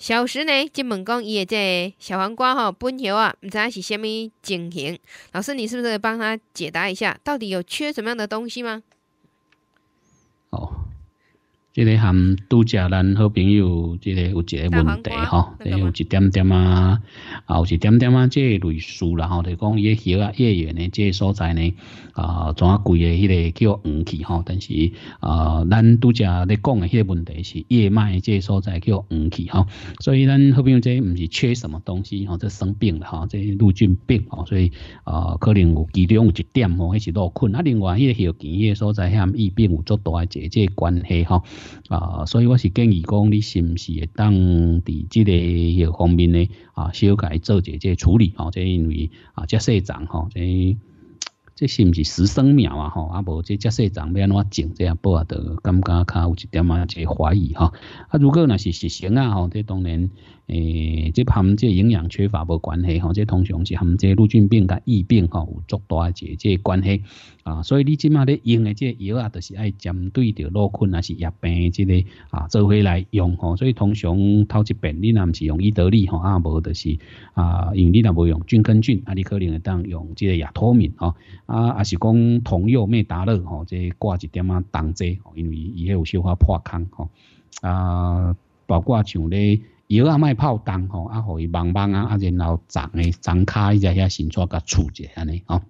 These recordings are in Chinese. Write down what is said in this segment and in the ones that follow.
小时呢，今问讲伊个小黄瓜吼，本条啊，毋知是啥物情形？老师，你是不是帮他解答一下，到底有缺什么样的东西吗？即个含拄食咱好朋友，即个有一个问题吼，即有一点点啊，啊有，一点点啊，即类似啦吼，就讲伊个叶啊叶缘呢，即所在呢，啊，转贵的迄个叫黄气吼，但是啊，咱拄食咧讲的迄个问题是叶脉，即所在叫黄气吼，所以咱好朋友即唔是缺什么东西吼，这生病了吼，这陆菌病吼，所以啊，可能有其中有一点吼，那是落困，啊，另外迄个叶尖的所在含疫病有足大个这个关系吼。啊，所以我是建议讲，你是不是当地即个迄方面呢？啊，小改做一下这处理，哦，这因为啊，这社长哈，这这是不是十生苗啊？吼，啊，无这这社长要安怎整这样啊，得，感觉较有一点啊，这怀疑哈。啊，如果那是实行啊，吼，这当然。诶，即含即营养缺乏无关系吼，即通常是含即陆菌病甲疫病吼，有足多一个即关系啊。所以你即马咧用嘅即药啊，就是爱针对着罗菌啊，是疫病即个啊做回来用吼。所以通常头一遍你若毋是用伊得利吼啊，无就是啊用你若无用菌根菌啊，你可能会当用即个亚脱敏吼啊啊是讲同药咩打勒吼，即挂一点啊挡剂，吼，因为伊迄有小可破空吼啊，包括像咧。药啊买泡汤吼，啊，互伊慢慢啊，啊，然后长诶长脚，一下，遐先做甲促一下尼吼。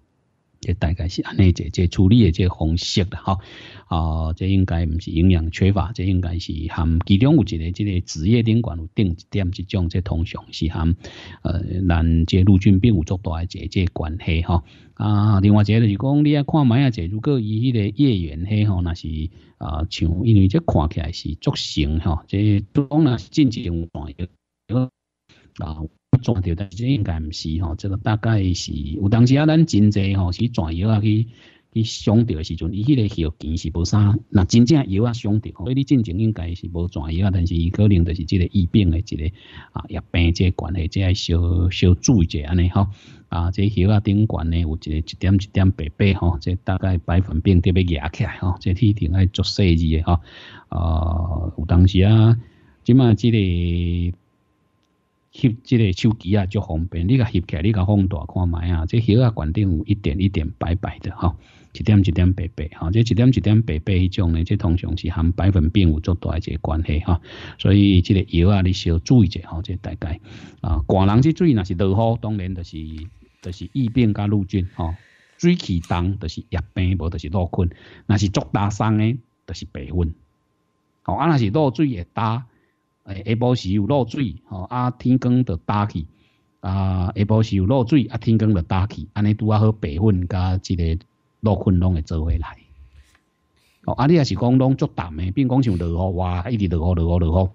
这大概是安尼，一个处理的这方式啦，哈，啊，这应该唔是营养缺乏，这应该是含其中有一个这个职业顶管有定一点这种，这通常是含呃，南这陆军兵有足大一个这关系哈。啊，另外一个就是讲，你要看买一这，如果以迄个叶缘黑吼，那是啊像因为这看起来是足型哈，这当然系政治顶管一个啊。撞到，但是应该唔是吼，这个大概是有当时啊，咱真侪吼，去抓药啊去去伤到的时阵，伊迄个药其实无啥，那真正药啊伤到，所以你进前应该是无抓药啊，但是伊可能就是这个疫病的这个啊，疫病这关系，这要小小注意一下尼吼，啊，这药啊顶管呢，有一个一点一点白白吼，这大概百分病特别压起来吼，这体定爱做细致的吼，啊，有当时啊，即码这个。翕即个手机啊，足方便。你甲翕起，来，你甲放大看卖啊。即药啊，肯定有一点一点白白的哈，一点一点白白哈。即一点一点白白迄种呢，即通常是含百分病有足大一个关系哈。所以即个药啊，你要注意者吼，即大概啊，寒人之水那是落雨，当然就是就是疫病加路径吼。水气重就是热病，无就是落困，那是足大伤呢，就是白温。哦，啊那是落水也大。诶，下晡时有落水吼，啊天光就打起，啊下晡时有落水，啊天光就打起，安尼拄啊好白粉加这个落粉拢会做回来，哦，啊你也是讲拢做淡的，并讲像落雨哇一直落雨落雨落雨，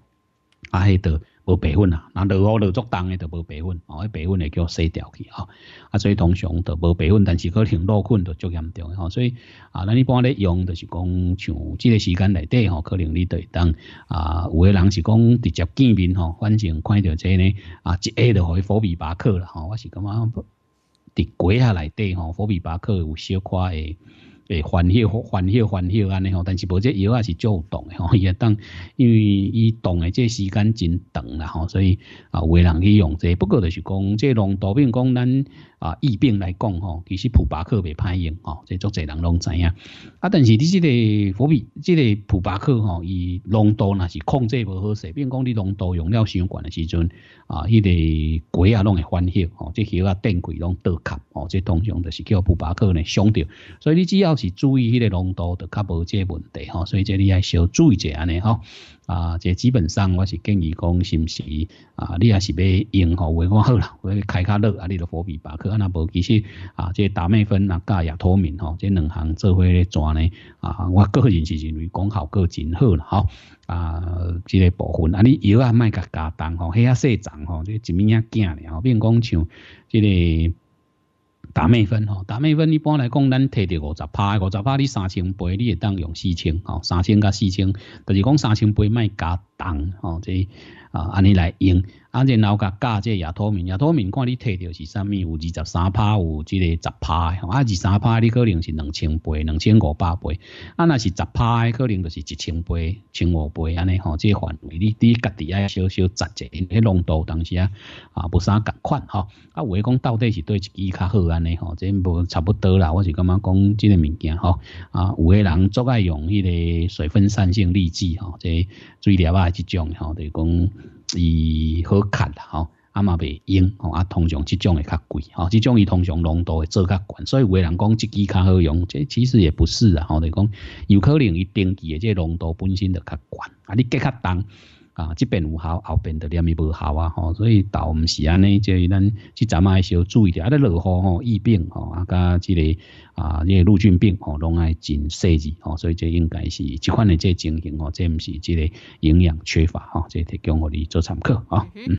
啊迄得。无白粉啊，那落雨落足重的都无白粉，哦，白粉会叫洗掉去吼，啊，所以通常都无白粉，但是可能落菌都足严重吼，所以啊，那一般咧用就是讲像这个时间来底吼，可能你对等啊，有个人是讲直接见面吼，反正看到这呢啊，一下就开伏比巴克了吼，我是感觉伫改下来底吼，伏比巴克有小可的。诶，翻药、翻药、翻药安尼吼，但是无这药也是做冻的吼，伊也当因为伊冻的这时间真长啦吼，所以啊，有诶人去用这。不过就是讲，这让多病讲咱。啊，疫病来讲吼，其实普巴克袂歹用吼，即足侪人拢知影。啊，但是你即个伏笔，这个普巴克吼，伊浓度那是控制无好势。变讲你浓度用了伤悬的时阵啊，迄个鸡啊拢会翻血吼，即血啊电开拢倒卡吼，即通常就是叫普巴克呢伤着。所以你只要是注意迄个浓度，就较无个问题吼。所以这你还小注意一下尼吼。啊，即基本上我是建议讲，是不是啊？你也是要用吼，为我好啦，我开卡落啊，你就方便吧。去安那无其实啊，即打美粉啊，加亚透明吼。即两行做伙咧转呢，啊，我个人是认为功效个真好啦，吼。啊，即个部分啊，你药啊，卖甲加重吼，遐细脏吼，即一面啊见咧吼，并讲像即个。打美分吼，打美分一般来讲，咱摕到五十趴，五十趴你三千八，你会当用四千吼，三千加四千，著是讲三千八卖加。等哦，即啊安尼来用，安然后甲加这亚托棉，亚托棉看你摕到是啥物，有二十三帕，有即个十帕，吼，二十三帕你可能是两千倍、两千五百倍，啊，那是十帕可能就是一千倍、千五倍安尼吼，即个范围你你各自啊稍稍窄者，迄浓度当时啊啊无啥共款吼，啊，我讲到底是对一支较好安尼吼，即无差不多啦，我就感觉讲即个物件吼，啊，有诶人足爱用迄个水分散性滤剂吼，即水疗啊。即种吼，就是讲伊好卡吼，啊嘛袂用吼，啊通常即种会较贵吼，即种伊通常浓度会做较悬，所以有人讲即支较好用，这其实也不是啊，吼，就是讲有可能伊定期诶即浓度本身就较悬，啊，你机较重。啊，这边有效，后边的念咪无效啊，吼，所以倒唔是安尼，即系咱即阵啊，要注意点啊，咧落雨吼，疫病吼，啊，加即个啊，即个陆军病吼，拢爱真细致吼，所以即应该是即款的即情形吼，即唔是即个营养缺乏吼，即提供我你做参考啊，嗯。